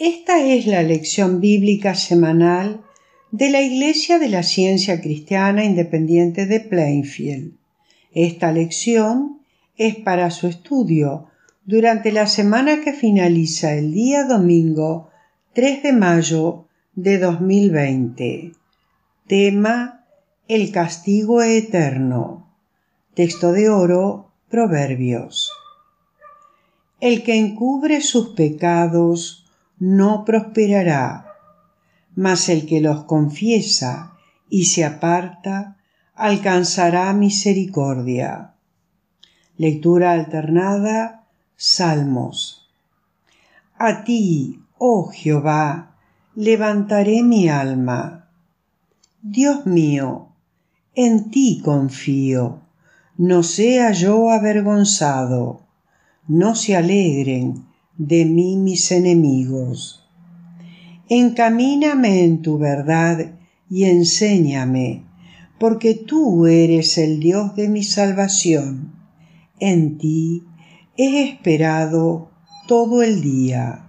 Esta es la lección bíblica semanal de la Iglesia de la Ciencia Cristiana Independiente de Plainfield. Esta lección es para su estudio durante la semana que finaliza el día domingo 3 de mayo de 2020. Tema El castigo eterno. Texto de oro, Proverbios. El que encubre sus pecados no prosperará, mas el que los confiesa y se aparta alcanzará misericordia. Lectura alternada Salmos. A ti, oh Jehová, levantaré mi alma. Dios mío, en ti confío, no sea yo avergonzado. No se alegren de mí mis enemigos. Encamíname en tu verdad y enséñame, porque tú eres el Dios de mi salvación. En ti he esperado todo el día.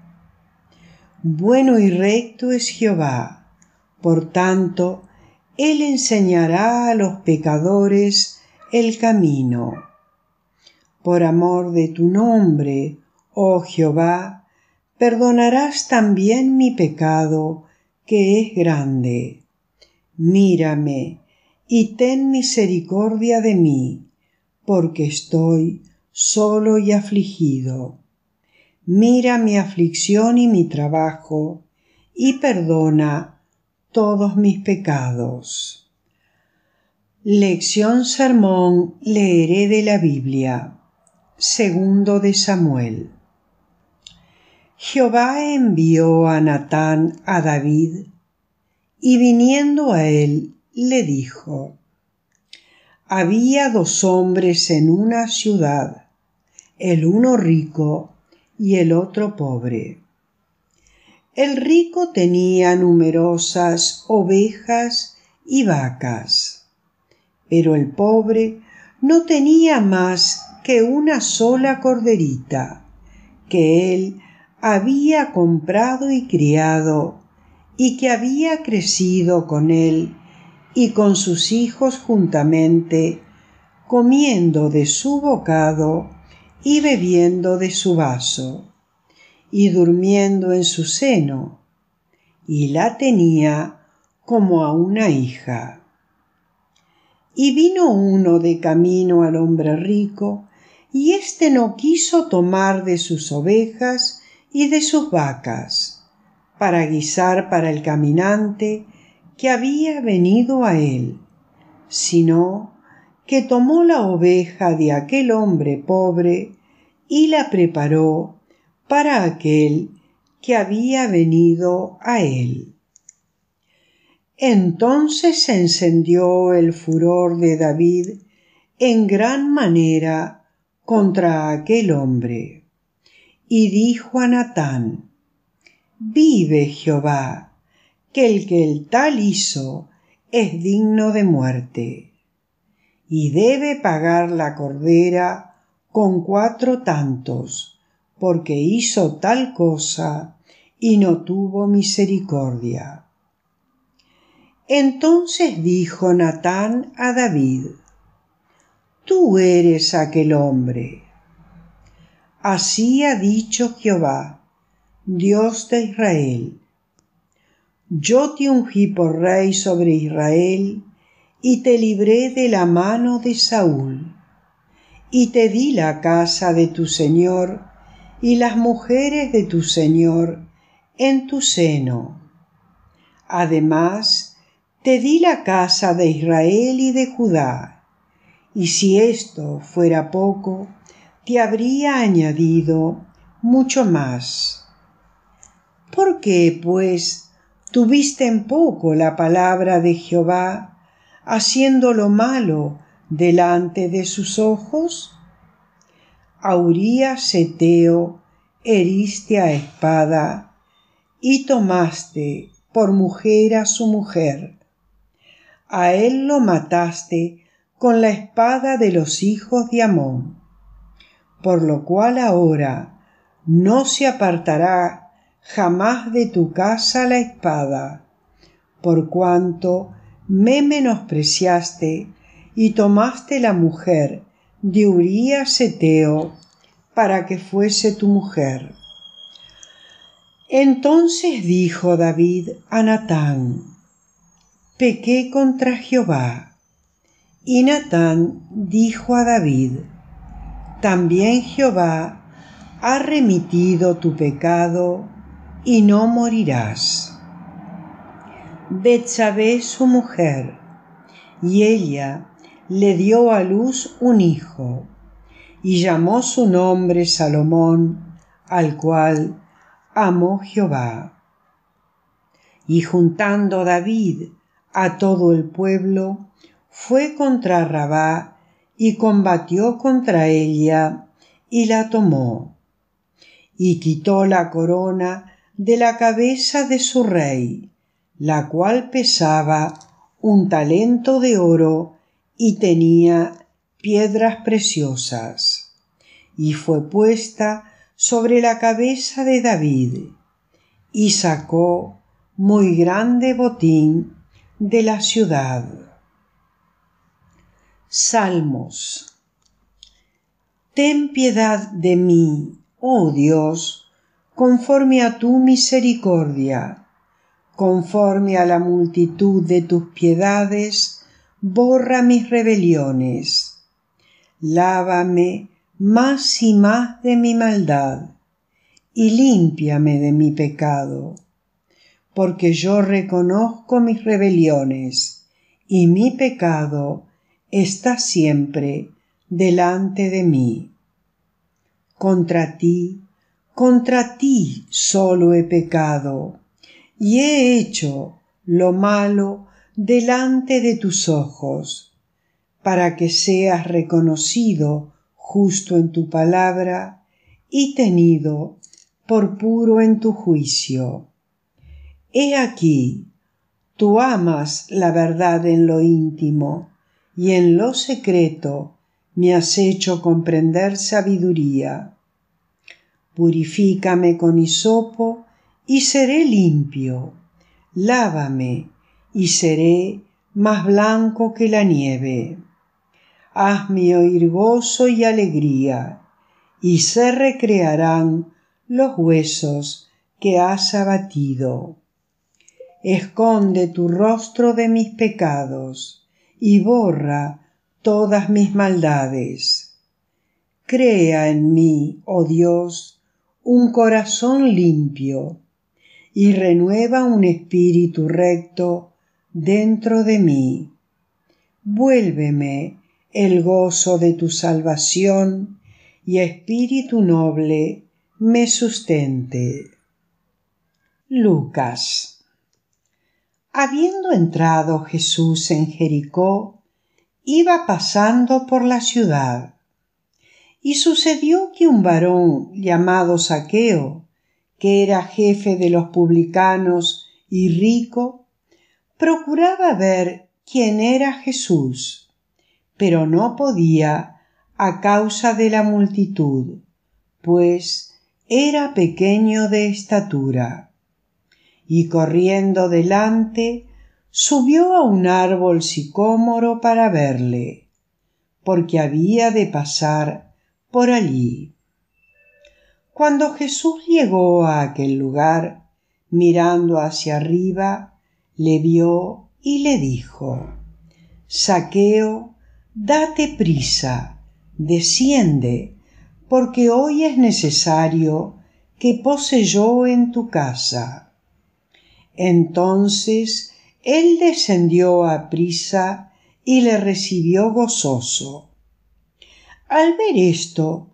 Bueno y recto es Jehová, por tanto, Él enseñará a los pecadores el camino. Por amor de tu nombre, Oh Jehová, perdonarás también mi pecado, que es grande. Mírame y ten misericordia de mí, porque estoy solo y afligido. Mira mi aflicción y mi trabajo, y perdona todos mis pecados. Lección Sermón leeré de la Biblia. Segundo de Samuel. Jehová envió a Natán a David, y viniendo a él le dijo, Había dos hombres en una ciudad, el uno rico y el otro pobre. El rico tenía numerosas ovejas y vacas, pero el pobre no tenía más que una sola corderita que él había comprado y criado, y que había crecido con él y con sus hijos juntamente, comiendo de su bocado y bebiendo de su vaso, y durmiendo en su seno, y la tenía como a una hija. Y vino uno de camino al hombre rico, y éste no quiso tomar de sus ovejas y de sus vacas, para guisar para el caminante que había venido a él, sino que tomó la oveja de aquel hombre pobre y la preparó para aquel que había venido a él. Entonces se encendió el furor de David en gran manera contra aquel hombre y dijo a Natán, Vive Jehová, que el que el tal hizo es digno de muerte, y debe pagar la cordera con cuatro tantos, porque hizo tal cosa y no tuvo misericordia. Entonces dijo Natán a David, Tú eres aquel hombre Así ha dicho Jehová, Dios de Israel. Yo te ungí por rey sobre Israel, y te libré de la mano de Saúl, y te di la casa de tu Señor, y las mujeres de tu Señor en tu seno. Además, te di la casa de Israel y de Judá, y si esto fuera poco, te habría añadido mucho más. ¿Por qué, pues, tuviste en poco la palabra de Jehová, haciendo lo malo delante de sus ojos? Auría Seteo heriste a espada y tomaste por mujer a su mujer. A él lo mataste con la espada de los hijos de Amón por lo cual ahora no se apartará jamás de tu casa la espada, por cuanto me menospreciaste y tomaste la mujer de Urías seteo para que fuese tu mujer. Entonces dijo David a Natán, pequé contra Jehová. Y Natán dijo a David, también Jehová ha remitido tu pecado y no morirás. Betsabé su mujer, y ella le dio a luz un hijo, y llamó su nombre Salomón, al cual amó Jehová. Y juntando David a todo el pueblo, fue contra Rabá y combatió contra ella y la tomó y quitó la corona de la cabeza de su rey, la cual pesaba un talento de oro y tenía piedras preciosas, y fue puesta sobre la cabeza de David, y sacó muy grande botín de la ciudad. Salmos. Ten piedad de mí, oh Dios, conforme a tu misericordia, conforme a la multitud de tus piedades, borra mis rebeliones. Lávame más y más de mi maldad, y límpiame de mi pecado, porque yo reconozco mis rebeliones, y mi pecado está siempre delante de mí. Contra ti, contra ti solo he pecado, y he hecho lo malo delante de tus ojos, para que seas reconocido justo en tu palabra y tenido por puro en tu juicio. He aquí, tú amas la verdad en lo íntimo, y en lo secreto me has hecho comprender sabiduría. Purifícame con hisopo y seré limpio. Lávame y seré más blanco que la nieve. Hazme oír gozo y alegría, y se recrearán los huesos que has abatido. Esconde tu rostro de mis pecados y borra todas mis maldades. Crea en mí, oh Dios, un corazón limpio y renueva un espíritu recto dentro de mí. Vuélveme el gozo de tu salvación y espíritu noble me sustente. Lucas Habiendo entrado Jesús en Jericó, iba pasando por la ciudad. Y sucedió que un varón llamado Saqueo, que era jefe de los publicanos y rico, procuraba ver quién era Jesús, pero no podía a causa de la multitud, pues era pequeño de estatura y corriendo delante, subió a un árbol sicómoro para verle, porque había de pasar por allí. Cuando Jesús llegó a aquel lugar, mirando hacia arriba, le vio y le dijo, Saqueo, date prisa, desciende, porque hoy es necesario que pose yo en tu casa entonces él descendió a prisa y le recibió gozoso. Al ver esto,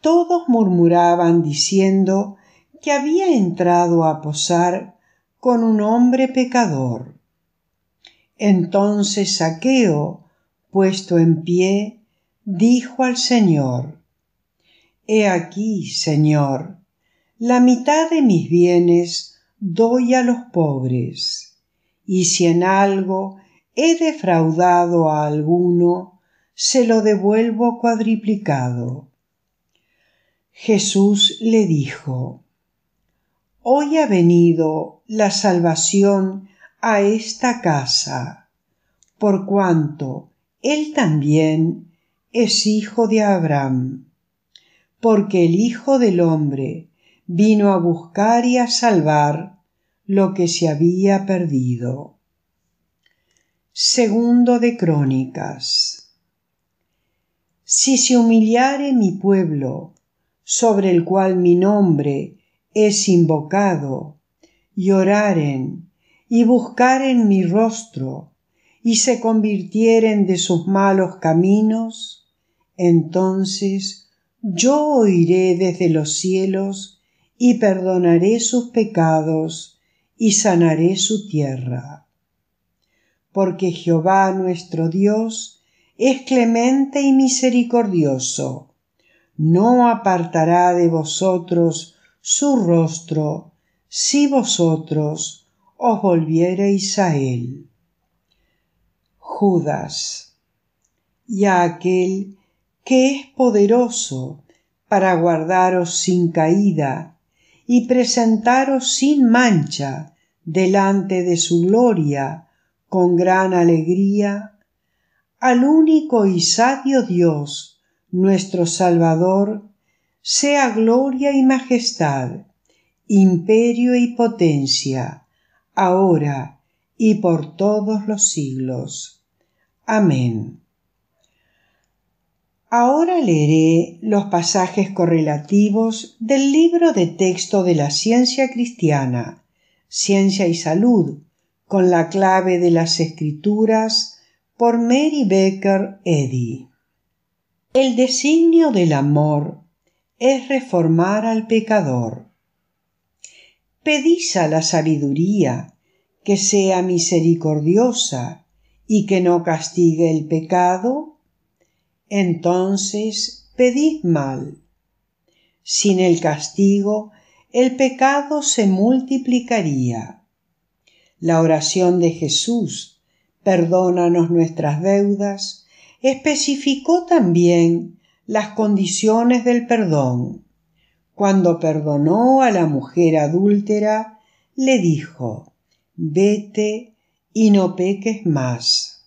todos murmuraban diciendo que había entrado a posar con un hombre pecador. Entonces Saqueo, puesto en pie, dijo al Señor, He aquí, Señor, la mitad de mis bienes doy a los pobres, y si en algo he defraudado a alguno, se lo devuelvo cuadriplicado. Jesús le dijo, Hoy ha venido la salvación a esta casa, por cuanto él también es hijo de Abraham, porque el Hijo del Hombre vino a buscar y a salvar lo que se había perdido. Segundo de Crónicas. Si se humillare mi pueblo, sobre el cual mi nombre es invocado, y y buscaren mi rostro, y se convirtieren de sus malos caminos, entonces yo oiré desde los cielos y perdonaré sus pecados y sanaré su tierra. Porque Jehová nuestro Dios es clemente y misericordioso, no apartará de vosotros su rostro, si vosotros os volviereis a él. Judas, y a aquel que es poderoso para guardaros sin caída y presentaros sin mancha delante de su gloria con gran alegría al único y sabio Dios, nuestro Salvador, sea gloria y majestad, imperio y potencia, ahora y por todos los siglos. Amén. Ahora leeré los pasajes correlativos del libro de texto de la ciencia cristiana, Ciencia y Salud, con la clave de las escrituras por Mary Baker Eddy. El designio del amor es reformar al pecador. Pedís a la sabiduría que sea misericordiosa y que no castigue el pecado, entonces pedid mal. Sin el castigo el pecado se multiplicaría. La oración de Jesús, perdónanos nuestras deudas, especificó también las condiciones del perdón. Cuando perdonó a la mujer adúltera, le dijo, vete y no peques más.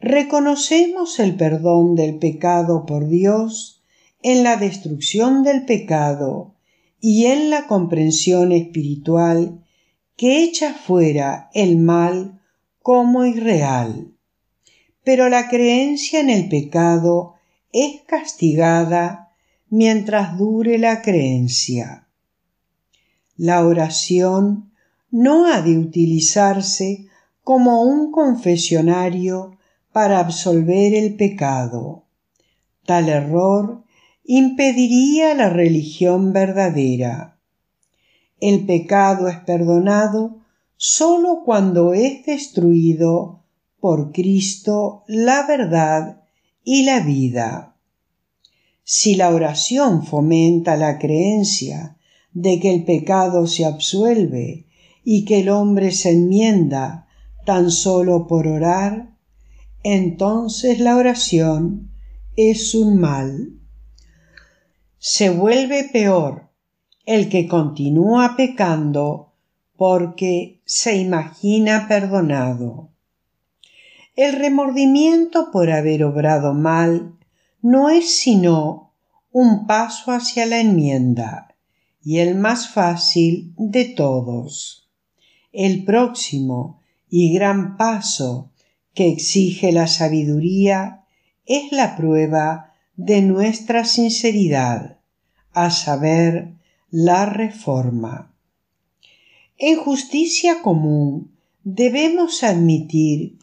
Reconocemos el perdón del pecado por Dios en la destrucción del pecado y en la comprensión espiritual que echa fuera el mal como irreal. Pero la creencia en el pecado es castigada mientras dure la creencia. La oración no ha de utilizarse como un confesionario para absolver el pecado. Tal error impediría la religión verdadera. El pecado es perdonado sólo cuando es destruido por Cristo la verdad y la vida. Si la oración fomenta la creencia de que el pecado se absuelve y que el hombre se enmienda tan solo por orar, entonces la oración es un mal se vuelve peor el que continúa pecando porque se imagina perdonado. El remordimiento por haber obrado mal no es sino un paso hacia la enmienda, y el más fácil de todos. El próximo y gran paso que exige la sabiduría es la prueba de nuestra sinceridad, a saber, la reforma. En justicia común debemos admitir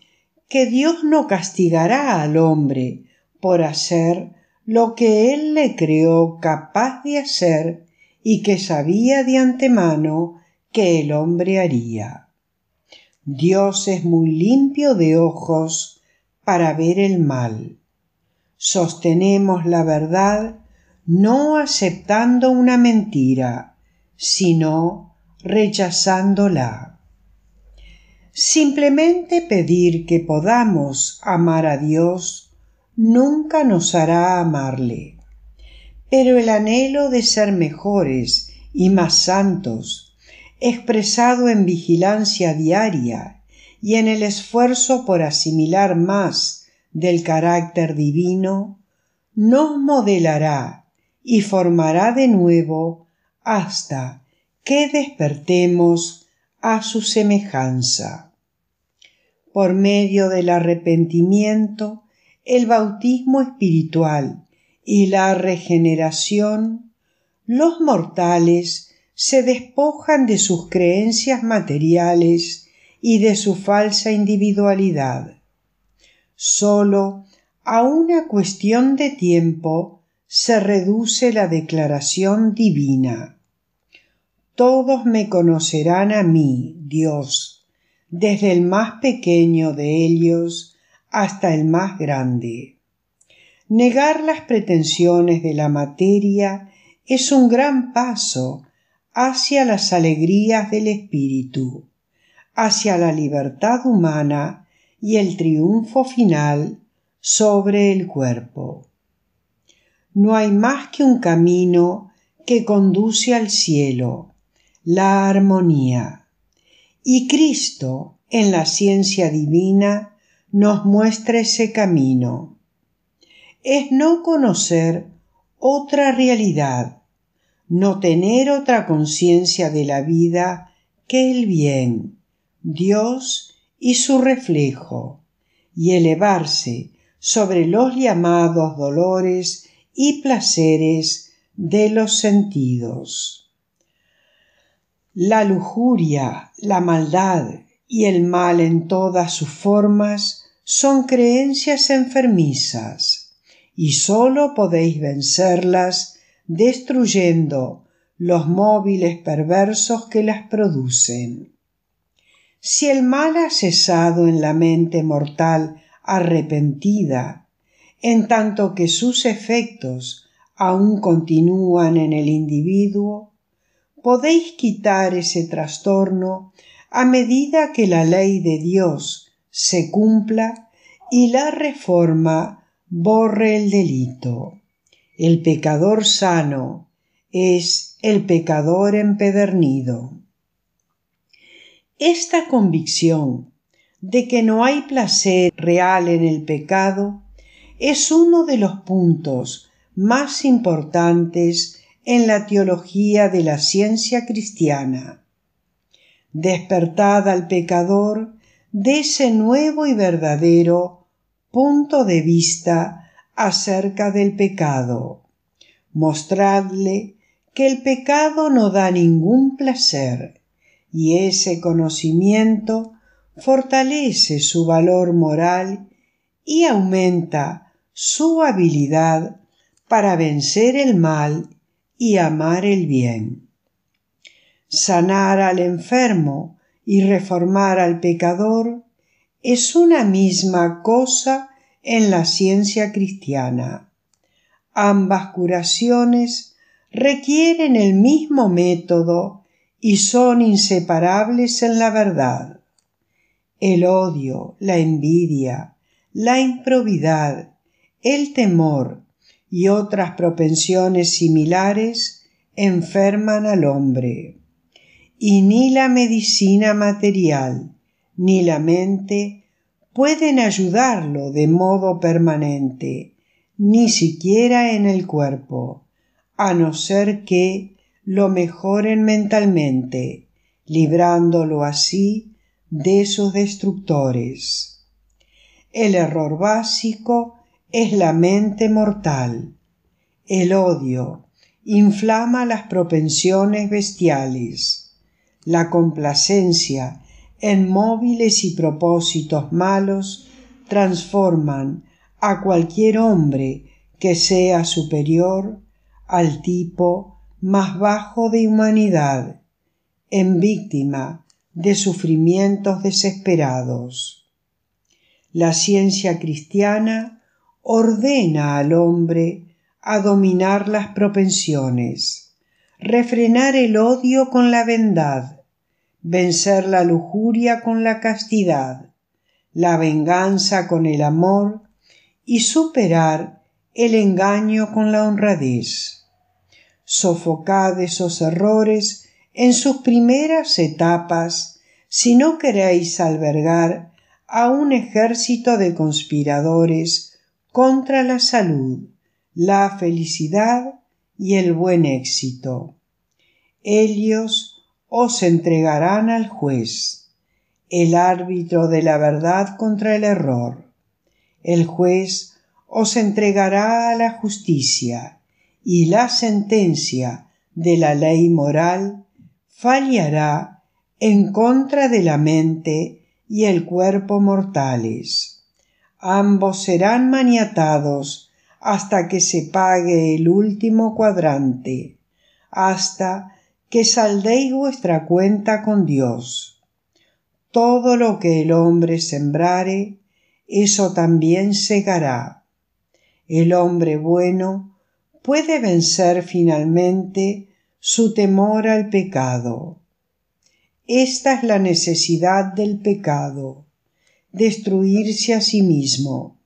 que Dios no castigará al hombre por hacer lo que Él le creó capaz de hacer y que sabía de antemano que el hombre haría. Dios es muy limpio de ojos para ver el mal sostenemos la verdad no aceptando una mentira, sino rechazándola. Simplemente pedir que podamos amar a Dios nunca nos hará amarle, pero el anhelo de ser mejores y más santos, expresado en vigilancia diaria y en el esfuerzo por asimilar más del carácter divino, nos modelará y formará de nuevo hasta que despertemos a su semejanza. Por medio del arrepentimiento, el bautismo espiritual y la regeneración, los mortales se despojan de sus creencias materiales y de su falsa individualidad solo a una cuestión de tiempo se reduce la declaración divina. Todos me conocerán a mí, Dios, desde el más pequeño de ellos hasta el más grande. Negar las pretensiones de la materia es un gran paso hacia las alegrías del espíritu, hacia la libertad humana y el triunfo final sobre el cuerpo. No hay más que un camino que conduce al cielo, la armonía. Y Cristo, en la ciencia divina, nos muestra ese camino. Es no conocer otra realidad, no tener otra conciencia de la vida que el bien, Dios y su reflejo, y elevarse sobre los llamados dolores y placeres de los sentidos. La lujuria, la maldad y el mal en todas sus formas son creencias enfermizas y sólo podéis vencerlas destruyendo los móviles perversos que las producen. Si el mal ha cesado en la mente mortal arrepentida, en tanto que sus efectos aún continúan en el individuo, podéis quitar ese trastorno a medida que la ley de Dios se cumpla y la reforma borre el delito. El pecador sano es el pecador empedernido. Esta convicción de que no hay placer real en el pecado es uno de los puntos más importantes en la teología de la ciencia cristiana. Despertad al pecador de ese nuevo y verdadero punto de vista acerca del pecado. Mostradle que el pecado no da ningún placer y ese conocimiento fortalece su valor moral y aumenta su habilidad para vencer el mal y amar el bien. Sanar al enfermo y reformar al pecador es una misma cosa en la ciencia cristiana. Ambas curaciones requieren el mismo método y son inseparables en la verdad. El odio, la envidia, la improvidad, el temor y otras propensiones similares enferman al hombre. Y ni la medicina material ni la mente pueden ayudarlo de modo permanente, ni siquiera en el cuerpo, a no ser que lo mejoren mentalmente, librándolo así de sus destructores. El error básico es la mente mortal. El odio inflama las propensiones bestiales. La complacencia en móviles y propósitos malos transforman a cualquier hombre que sea superior al tipo más bajo de humanidad, en víctima de sufrimientos desesperados. La ciencia cristiana ordena al hombre a dominar las propensiones, refrenar el odio con la vendad, vencer la lujuria con la castidad, la venganza con el amor y superar el engaño con la honradez. Sofocad esos errores en sus primeras etapas si no queréis albergar a un ejército de conspiradores contra la salud, la felicidad y el buen éxito. Ellos os entregarán al juez, el árbitro de la verdad contra el error. El juez os entregará a la justicia y la sentencia de la ley moral fallará en contra de la mente y el cuerpo mortales. Ambos serán maniatados hasta que se pague el último cuadrante, hasta que saldéis vuestra cuenta con Dios. Todo lo que el hombre sembrare, eso también segará. El hombre bueno puede vencer finalmente su temor al pecado. Esta es la necesidad del pecado, destruirse a sí mismo.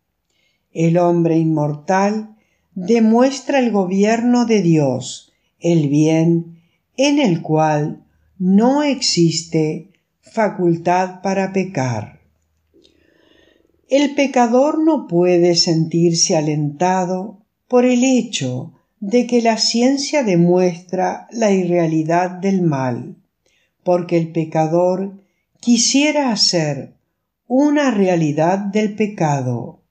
El hombre inmortal demuestra el gobierno de Dios, el bien, en el cual no existe facultad para pecar. El pecador no puede sentirse alentado por el hecho de que la ciencia demuestra la irrealidad del mal, porque el pecador quisiera hacer una realidad del pecado,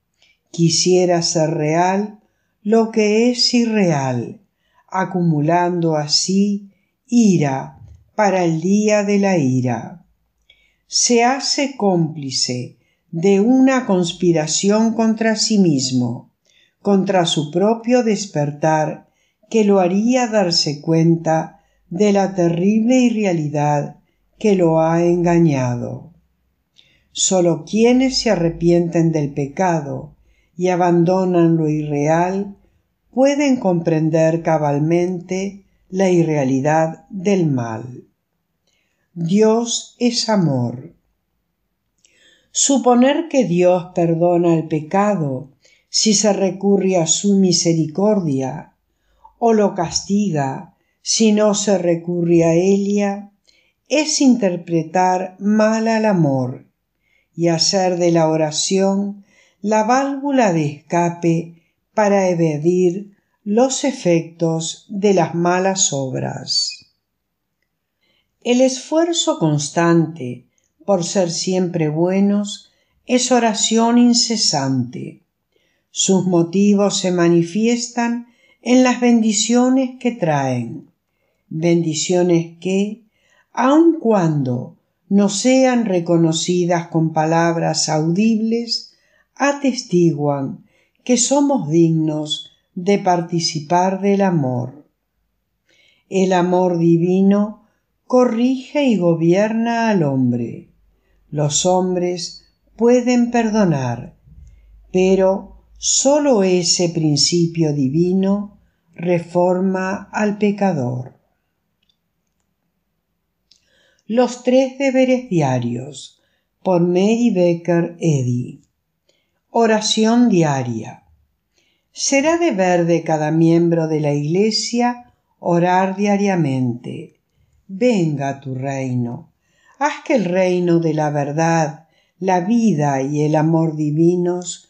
quisiera ser real lo que es irreal, acumulando así ira para el día de la ira. Se hace cómplice de una conspiración contra sí mismo contra su propio despertar que lo haría darse cuenta de la terrible irrealidad que lo ha engañado. Solo quienes se arrepienten del pecado y abandonan lo irreal pueden comprender cabalmente la irrealidad del mal. Dios es amor. Suponer que Dios perdona el pecado si se recurre a su misericordia, o lo castiga si no se recurre a ella, es interpretar mal al amor y hacer de la oración la válvula de escape para evadir los efectos de las malas obras. El esfuerzo constante por ser siempre buenos es oración incesante sus motivos se manifiestan en las bendiciones que traen, bendiciones que, aun cuando no sean reconocidas con palabras audibles, atestiguan que somos dignos de participar del amor. El amor divino corrige y gobierna al hombre. Los hombres pueden perdonar, pero Solo ese principio divino reforma al pecador. Los tres deberes diarios por Mary Becker Eddy. Oración diaria. Será deber de cada miembro de la Iglesia orar diariamente. Venga tu reino. Haz que el reino de la verdad, la vida y el amor divinos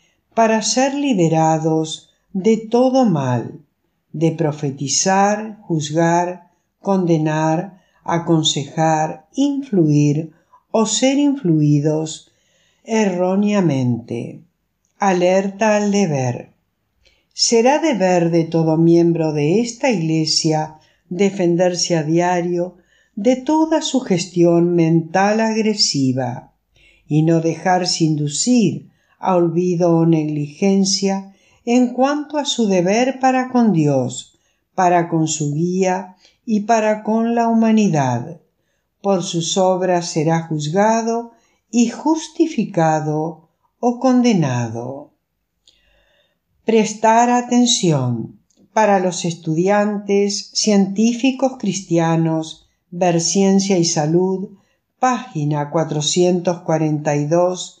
para ser liberados de todo mal, de profetizar, juzgar, condenar, aconsejar, influir o ser influidos erróneamente. Alerta al deber. Será deber de todo miembro de esta Iglesia defenderse a diario de toda sugestión mental agresiva y no dejarse inducir a olvido o negligencia en cuanto a su deber para con Dios, para con su guía y para con la humanidad. Por sus obras será juzgado y justificado o condenado. Prestar atención para los estudiantes científicos cristianos, Ver Ciencia y Salud, página 442